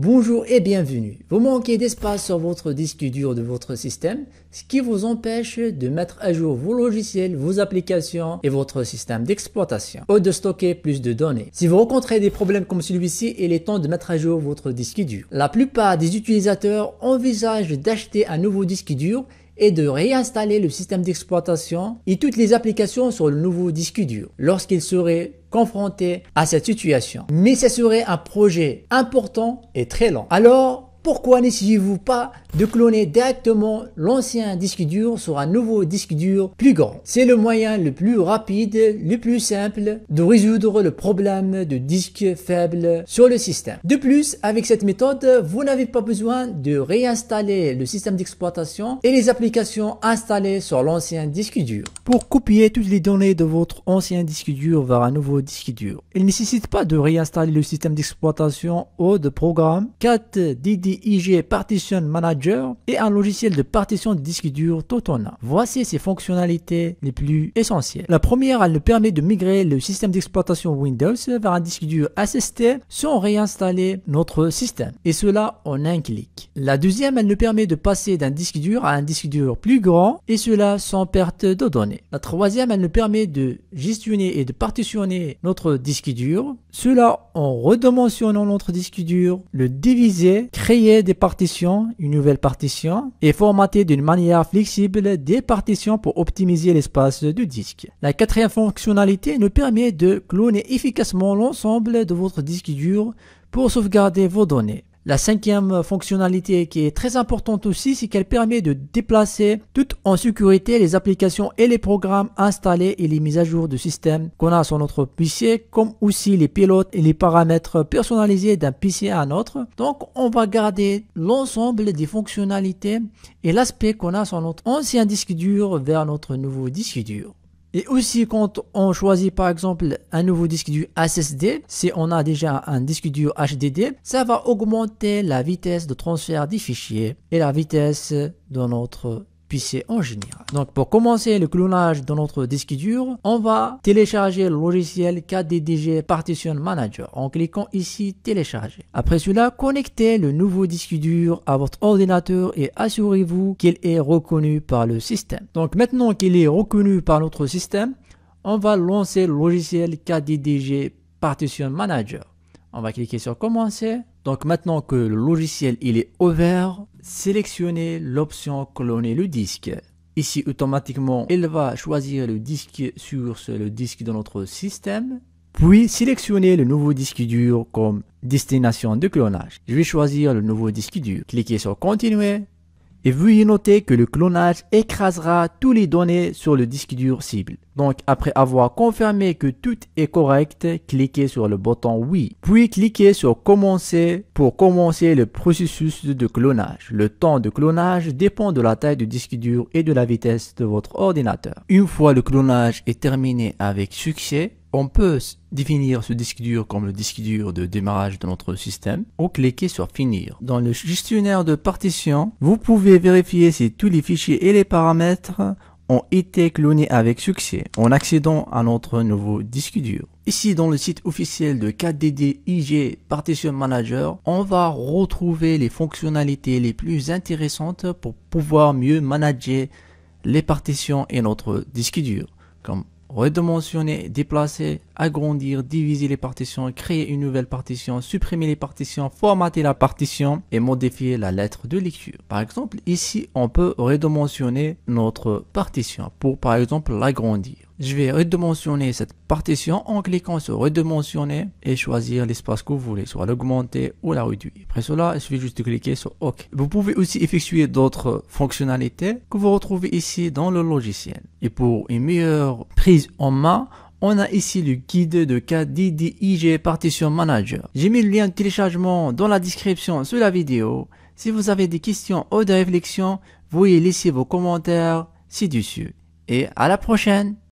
Bonjour et bienvenue. Vous manquez d'espace sur votre disque dur de votre système, ce qui vous empêche de mettre à jour vos logiciels, vos applications et votre système d'exploitation ou de stocker plus de données. Si vous rencontrez des problèmes comme celui-ci, il est temps de mettre à jour votre disque dur. La plupart des utilisateurs envisagent d'acheter un nouveau disque dur et de réinstaller le système d'exploitation et toutes les applications sur le nouveau disque dur lorsqu'il serait confronté à cette situation. Mais ce serait un projet important et très lent Alors, pourquoi n'essayez-vous pas de cloner directement l'ancien disque dur sur un nouveau disque dur plus grand C'est le moyen le plus rapide, le plus simple de résoudre le problème de disque faible sur le système. De plus, avec cette méthode, vous n'avez pas besoin de réinstaller le système d'exploitation et les applications installées sur l'ancien disque dur. Pour copier toutes les données de votre ancien disque dur vers un nouveau disque dur, il ne nécessite pas de réinstaller le système d'exploitation ou de programme 4 DD IG Partition Manager et un logiciel de partition de disque dur Totona. Voici ses fonctionnalités les plus essentielles. La première, elle nous permet de migrer le système d'exploitation Windows vers un disque dur SST sans réinstaller notre système. Et cela en un clic. La deuxième, elle nous permet de passer d'un disque dur à un disque dur plus grand et cela sans perte de données. La troisième, elle nous permet de gestionner et de partitionner notre disque dur. Cela en redimensionnant notre disque dur, le diviser, créer Créez des partitions, une nouvelle partition, et formater d'une manière flexible des partitions pour optimiser l'espace du disque. La quatrième fonctionnalité nous permet de cloner efficacement l'ensemble de votre disque dur pour sauvegarder vos données. La cinquième fonctionnalité qui est très importante aussi, c'est qu'elle permet de déplacer toutes en sécurité les applications et les programmes installés et les mises à jour de système qu'on a sur notre PC, comme aussi les pilotes et les paramètres personnalisés d'un PC à un autre. Donc, on va garder l'ensemble des fonctionnalités et l'aspect qu'on a sur notre ancien disque dur vers notre nouveau disque dur. Et aussi quand on choisit par exemple un nouveau disque du SSD, si on a déjà un disque du HDD, ça va augmenter la vitesse de transfert des fichiers et la vitesse de notre puis c'est en général. Donc pour commencer le clonage de notre disque dur, on va télécharger le logiciel KDDG Partition Manager en cliquant ici télécharger. Après cela, connectez le nouveau disque dur à votre ordinateur et assurez-vous qu'il est reconnu par le système. Donc maintenant qu'il est reconnu par notre système, on va lancer le logiciel KDDG Partition Manager. On va cliquer sur commencer. Donc maintenant que le logiciel il est ouvert, sélectionnez l'option cloner le disque. Ici, automatiquement, il va choisir le disque sur le disque de notre système. Puis sélectionnez le nouveau disque dur comme destination de clonage. Je vais choisir le nouveau disque dur. Cliquez sur continuer. Et veuillez noter que le clonage écrasera tous les données sur le disque dur cible. Donc après avoir confirmé que tout est correct, cliquez sur le bouton oui. Puis cliquez sur commencer pour commencer le processus de clonage. Le temps de clonage dépend de la taille du disque dur et de la vitesse de votre ordinateur. Une fois le clonage est terminé avec succès, on peut définir ce disque dur comme le disque dur de démarrage de notre système ou cliquer sur Finir. Dans le gestionnaire de partition, vous pouvez vérifier si tous les fichiers et les paramètres ont été clonés avec succès en accédant à notre nouveau disque dur. Ici, dans le site officiel de KDDIG Partition Manager, on va retrouver les fonctionnalités les plus intéressantes pour pouvoir mieux manager les partitions et notre disque dur, comme redimensionner, déplacer agrandir, diviser les partitions, créer une nouvelle partition, supprimer les partitions, formater la partition et modifier la lettre de lecture. Par exemple, ici, on peut redimensionner notre partition pour, par exemple, l'agrandir. Je vais redimensionner cette partition en cliquant sur redimensionner et choisir l'espace que vous voulez, soit l'augmenter ou la réduire. Après cela, il suffit juste de cliquer sur OK. Vous pouvez aussi effectuer d'autres fonctionnalités que vous retrouvez ici dans le logiciel. Et pour une meilleure prise en main, on a ici le guide de KDDIG Partition Manager. J'ai mis le lien de téléchargement dans la description sous la vidéo. Si vous avez des questions ou des réflexions, vous pouvez laisser vos commentaires ci-dessus. Et à la prochaine